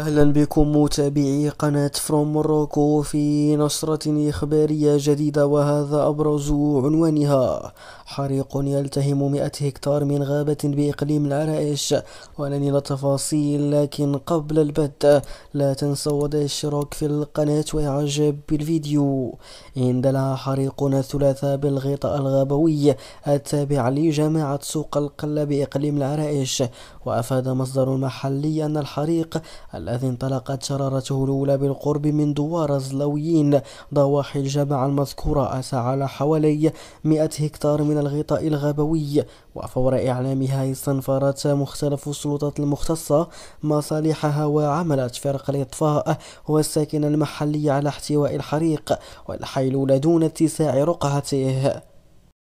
أهلا بكم متابعي قناة فروم موروكو في نشرة إخبارية جديدة وهذا أبرز عنوانها حريق يلتهم 100 هكتار من غابة بإقليم العرائش ولنيل التفاصيل لكن قبل البدء لا تنسوا وضع الاشتراك في القناة وإعجاب بالفيديو اندلع حريقنا الثلاثاء بالغطاء الغابوي التابع لجماعة سوق القلة بإقليم العرائش وأفاد مصدر محلي أن الحريق الذي انطلقت شرارته الأولى بالقرب من دوار زلويين ضواحي الجماعة المذكورة أسعى على حوالي 100 هكتار من الغطاء الغابوي وفور إعلامها استنفرت مختلف السلطات المختصة مصالحها وعملت فرق الإطفاء والساكنة المحلية على احتواء الحريق والحيلولة دون اتساع رقعته